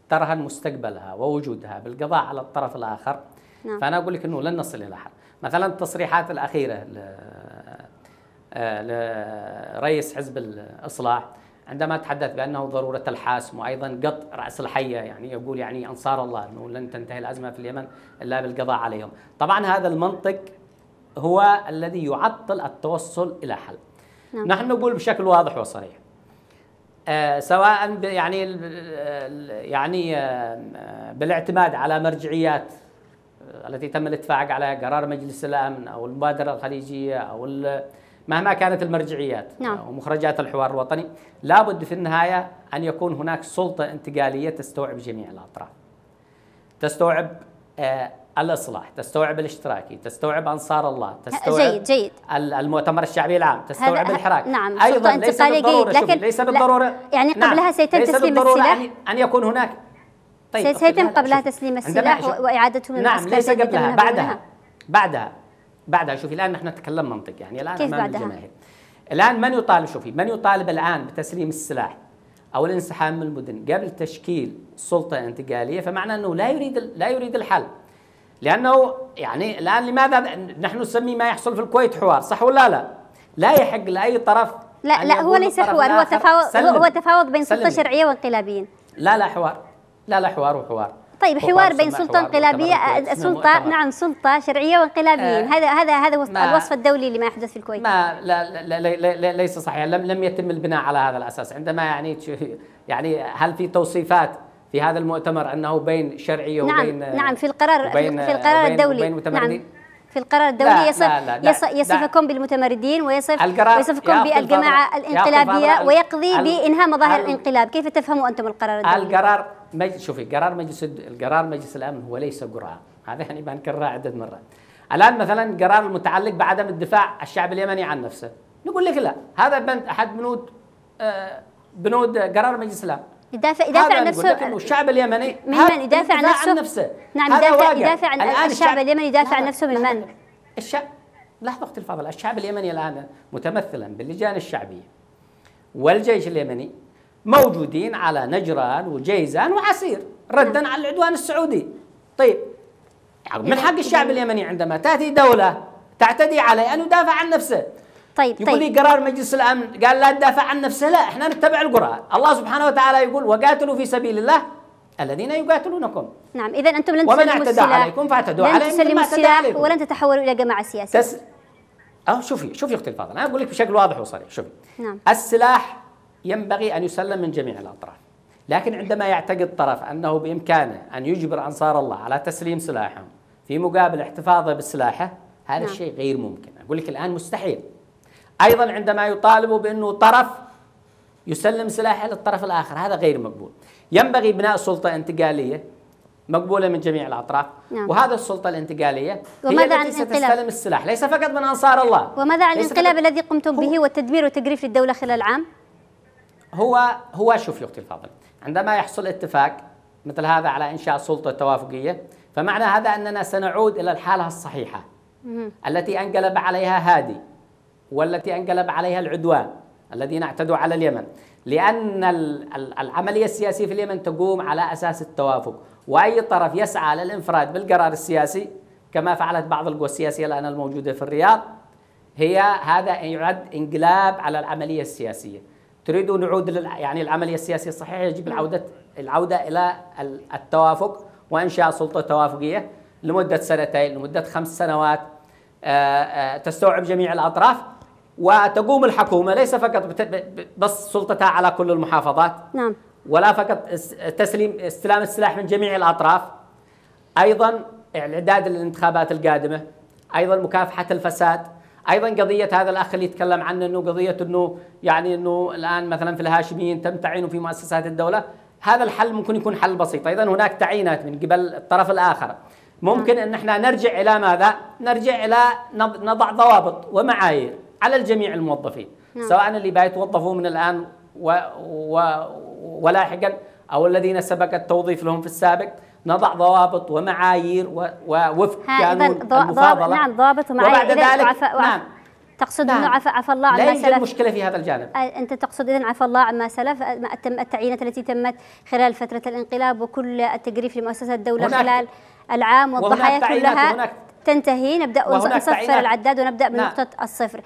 ترهن مستقبلها ووجودها بالقضاء على الطرف الاخر نعم. فانا اقول لك انه لن نصل الى حل مثلا التصريحات الاخيره لرئيس حزب الاصلاح عندما تحدث بانه ضروره الحاسم وايضا قط راس الحيه يعني يقول يعني انصار الله انه لن تنتهي الازمه في اليمن الا بالقضاء عليهم طبعا هذا المنطق هو الذي يعطل التوصل إلى حل نعم. نحن نقول بشكل واضح وصريح آه سواء يعني يعني آه بالاعتماد على مرجعيات آه، التي تم الاتفاق على قرار مجلس الامن او المبادره الخليجيه او مهما كانت المرجعيات نعم. ومخرجات الحوار الوطني لابد في النهايه ان يكون هناك سلطه انتقاليه تستوعب جميع الاطراف تستوعب آه، الاصلاح، تستوعب الاشتراكي، تستوعب انصار الله، تستوعب جيد جيد المؤتمر الشعبي العام، تستوعب الحراك نعم ايضا ليس بالضروره جيد لكن ليس بالضروره يعني نعم، قبلها نعم سيتم تسليم السلاح أن, ان يكون هناك طيب سيتم قبلها تسليم السلاح واعادته من نعم ليس قبلها بعدها بعدها بعدها شوفي الان نحن نتكلم منطق يعني الان كيف امام بعدها؟ الجماهير الان من يطالب شوفي من يطالب الان بتسليم السلاح او الانسحاب من المدن قبل تشكيل سلطه انتقاليه فمعنى انه لا يريد لا يريد الحل لانه يعني الان لماذا نحن نسمي ما يحصل في الكويت حوار صح ولا لا لا يحق لاي طرف لا لا هو ليس حوار هو تفاوض هو تفاوض بين سلطه شرعيه وانقلابيين لا لا حوار لا لا حوار وحوار طيب حوار بين سلطه انقلابيه آه، سلطه نعم سلطه شرعيه وانقلابيين آه، هذا هذا هذا الوصف الدولي لما يحدث في الكويت ما لا, لا, لا, لا ليس صحيح لم لم يتم البناء على هذا الاساس عندما يعني يعني هل في توصيفات في هذا المؤتمر انه بين شرعيه نعم وبين نعم في القرار وبين في القرار وبين الدولي وبين نعم، متمردين نعم في القرار الدولي يصف لا لا لا يصف يصفكم بالمتمردين ويصف يصفكم بالجماعه الانقلابيه ويقضي بانهاء مظاهر الانقلاب، كيف تفهموا انتم القرار الدولي؟ القرار مجلس شوفي قرار مجلس القرار مجلس الامن هو ليس قران، هذا يعني بنكررها عده مرات. الان مثلا قرار المتعلق بعدم الدفاع الشعب اليمني عن نفسه، نقول لك لا هذا بند احد بنود آه، بنود قرار مجلس الامن. يدافع يدافع عن نفسه لكن الشعب اليمني من يدافع عن نفسه, عن نفسه. نعم يدافع يدافع عن الآن الشعب اليمني يدافع عن نفسه من من؟ الشعب لحظة اختي الفاضلة الشعب اليمني الآن متمثلا باللجان الشعبية والجيش اليمني موجودين على نجران وجيزان وعسير ردا نعم. على العدوان السعودي طيب يعني من حق الشعب اليمني عندما تأتي دولة تعتدي عليه أن يدافع عن نفسه طيب يقول طيب. لي قرار مجلس الامن قال لا تدافع عن نفسه لا احنا نتبع القران الله سبحانه وتعالى يقول وقاتلوا في سبيل الله الذين يقاتلونكم نعم اذا انتم لن تسلموا السلاح ومن اعتدى عليكم فاعتدوا عليه لن تسلموا السلاح ولن تتحولوا الى جماعه سياسيه تس... اه شوفي شوفي اختي الفاضله انا اقول لك بشكل واضح وصريح شوفي نعم. السلاح ينبغي ان يسلم من جميع الاطراف لكن عندما يعتقد طرف انه بامكانه ان يجبر انصار الله على تسليم سلاحهم في مقابل احتفاظه بسلاحه هذا نعم. الشيء غير ممكن اقول لك الان مستحيل ايضا عندما يطالبوا بانه طرف يسلم سلاحه للطرف الاخر هذا غير مقبول ينبغي بناء سلطه انتقاليه مقبوله من جميع الاطراف نعم. وهذا السلطه الانتقاليه وماذا هي التي ستستلم السلاح ليس فقط من انصار الله وماذا عن الانقلاب فقط... الذي قمتم به والتدمير وتجريف للدوله خلال عام هو هو شوف يا اختي الفاضله عندما يحصل اتفاق مثل هذا على انشاء سلطه توافقيه فمعنى هذا اننا سنعود الى الحاله الصحيحه التي انقلب عليها هادي والتي انقلب عليها العدوان الذين اعتدوا على اليمن لأن العملية السياسية في اليمن تقوم على أساس التوافق وأي طرف يسعى للانفراد بالقرار السياسي كما فعلت بعض القوى السياسية الآن الموجودة في الرياض هي هذا يعد انقلاب على العملية السياسية تريد نعود لل... يعني العملية السياسية الصحيحة يجب العودة العودة إلى التوافق وإنشاء سلطة توافقية لمدة سنتين لمدة خمس سنوات آه، آه، تستوعب جميع الأطراف وتقوم الحكومة ليس فقط بس سلطتها على كل المحافظات نعم ولا فقط تسليم استلام السلاح من جميع الأطراف أيضا الإعداد للانتخابات القادمة أيضا مكافحة الفساد ايضا قضيه هذا الاخ اللي يتكلم عنه انه قضيه انه يعني انه الان مثلا في الهاشميين تم تعيينه في مؤسسات الدوله هذا الحل ممكن يكون حل بسيط ايضا هناك تعيينات من قبل الطرف الاخر ممكن نعم. ان احنا نرجع الى ماذا نرجع الى نضع ضوابط ومعايير على الجميع الموظفين نعم. سواء اللي بيتوظفوا من الآن و... و... ولاحقا أو الذين سبق التوظيف لهم في السابق نضع ضوابط ومعايير و... ووفق قانون ضو... المفاضلة ضوابط نعم ضوابط ومعايير وبعد ذلك وعفا... وعفا... نعم تقصد نعم. انه عفى عف الله عما سلف لا يوجد مشكله في هذا الجانب انت تقصد اذا عفى الله عما سلف التعيينات التي تمت خلال فتره الانقلاب وكل التجريف لمؤسسات الدوله خلال العام والضحايا كلها هناك تنتهي نبدا نصفر العداد ونبدا من نعم. الصفر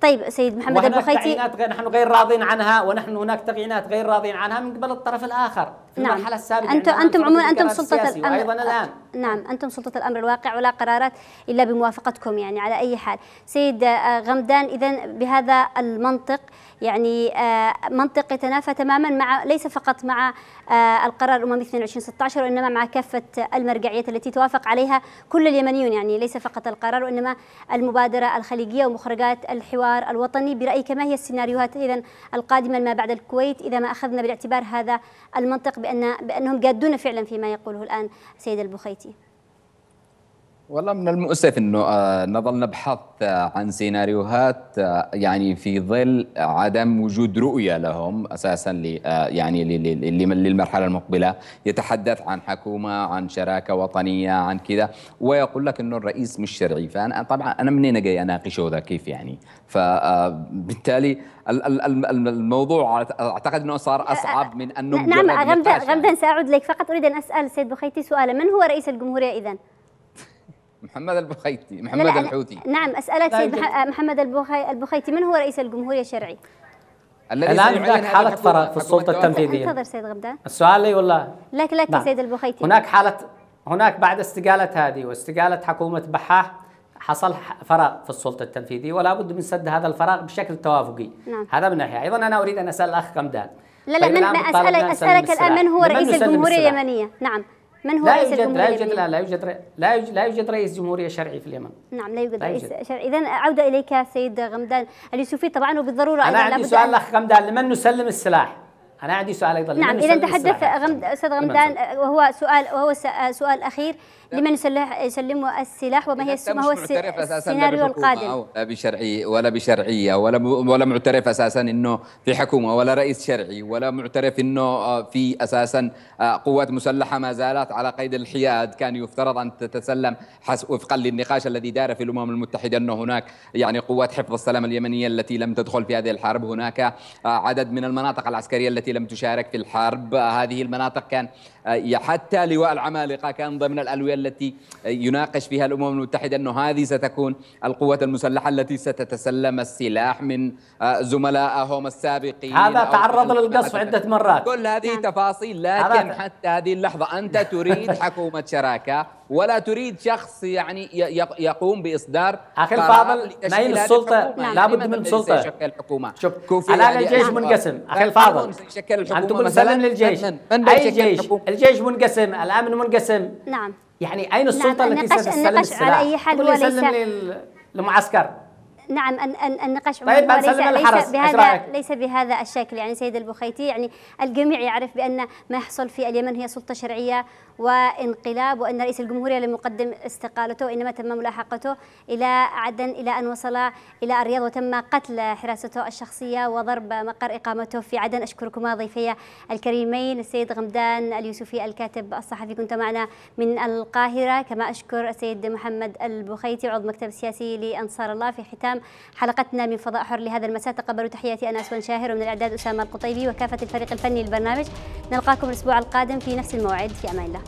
طيب سيد محمد البخيتي غير نحن غير راضين عنها ونحن هناك تعيينات غير راضين عنها من قبل الطرف الاخر في نعم. المرحله السابقه انتم انتم عموما انتم سلطه ايضا الان نعم أنتم سلطة الأمر الواقع ولا قرارات إلا بموافقتكم يعني على أي حال سيد آه، غمدان إذا بهذا المنطق يعني آه، منطق يتنافى تماما مع ليس فقط مع آه، القرار الأممي 2216 وإنما مع كافة المرجعيات التي توافق عليها كل اليمنيون يعني ليس فقط القرار وإنما المبادرة الخليجية ومخرجات الحوار الوطني برأيك ما هي السيناريوهات إذا القادمة ما بعد الكويت إذا ما أخذنا بالاعتبار هذا المنطق بأن بأنهم جادون فعلا فيما يقوله الآن سيد البخيتي والله من المؤسف انه آه، نظل نبحث آه، عن سيناريوهات آه، يعني في ظل عدم وجود رؤيه لهم اساسا يعني للمرحله المقبله يتحدث عن حكومه عن شراكه وطنيه عن كذا ويقول لك انه الرئيس مش شرعي فانا طبعا انا منين جاي اناقشه ذا كيف يعني فبالتالي الموضوع اعتقد انه صار اصعب من انه نعم غمدا غمدا ساعود لك فقط اريد ان اسال سيد بخيتي سؤالا من هو رئيس الجمهوريه اذا؟ محمد البخيتي محمد لا الحوثي نعم اسالك سيد طيب. آه، محمد البخيتي من هو رئيس الجمهوريه الشرعي؟ الان هناك حاله فراغ في السلطه التنفيذيه انتظر سيد غبدان السؤال لي ولا لك لك نعم. سيد البخيتي هناك حاله هناك بعد استقاله هذه واستقاله حكومه بحاح حصل فراغ في السلطه التنفيذيه ولا بد من سد هذا الفراغ بشكل توافقي نعم. هذا من ناحيه ايضا انا اريد ان اسال الاخ غمدان لا لا طيب، من اسالك اسالك الان من هو رئيس الجمهوريه اليمنيه نعم من هو لا رئيس يوجد لا يوجد لا, لا يوجد لا يوجد لا يوجد رئيس جمهوريه شرعي في اليمن نعم لا يوجد لا رئيس شرعي اذا عوده اليك سيد غمدان اليوسفي طبعا وبالضروره انا عندي سؤال الاخ غمدان لمن نسلم السلاح؟ انا عندي سؤال ايضا نعم اذا تحدث غمد استاذ غمدان وهو سؤال وهو سؤال اخير لمن يسلح يسلموا السلاح وما هي ما هو السيناريو القادم لا بشرعي ولا بشرعيه ولا ولا معترف اساسا انه في حكومه ولا رئيس شرعي ولا معترف انه آه، في اساسا آه، قوات مسلحه ما زالت على قيد الحياد كان يفترض ان تتسلم وفقا للنقاش الذي دار في الامم المتحده انه هناك يعني قوات حفظ السلام اليمنيه التي لم تدخل في هذه الحرب هناك آه، عدد من المناطق العسكريه التي لم تشارك في الحرب هذه المناطق كان حتى لواء العمالقه كان ضمن الالويه التي يناقش فيها الامم المتحده انه هذه ستكون القوات المسلحه التي ستتسلم السلاح من آه، زملائهم السابقين هذا تعرض للقصف عده مرات كل هذه تفاصيل لكن حتى هذه اللحظه انت تريد [laughs] حكومه شراكه ولا تريد شخص يعني يقوم باصدار اخي الفاضل نايل السلطه يعني لابد من سلطه شكل الحكومه شوف الان يعني الجيش منقسم اخي الفاضل شكل الحكومه انتم تقول للجيش من, من اي جيش الجيش منقسم الامن منقسم نعم يعني اين نعم، السلطه نعم. التي ستستلم السلاح على اي حال وليس للمعسكر نعم النقاش طيب عموما ليس, ليس بهذا ليس بهذا الشكل يعني سيد البخيتي يعني الجميع يعرف بان ما يحصل في اليمن هي سلطه شرعيه وانقلاب وأن رئيس الجمهورية لم يقدم استقالته وإنما تم ملاحقته إلى عدن إلى أن وصل إلى الرياض وتم قتل حراسته الشخصية وضرب مقر إقامته في عدن أشكركما ضيفي الكريمين السيد غمدان اليوسفي الكاتب الصحفي كنت معنا من القاهرة كما أشكر السيد محمد البخيتي عضو مكتب السياسي لأنصار الله في ختام حلقتنا من فضاء حر لهذا المساء تقبلوا تحياتي أنا أسوان شاهر ومن الإعداد أسامة القطيبي وكافة الفريق الفني للبرنامج نلقاكم الأسبوع القادم في نفس الموعد في أمان الله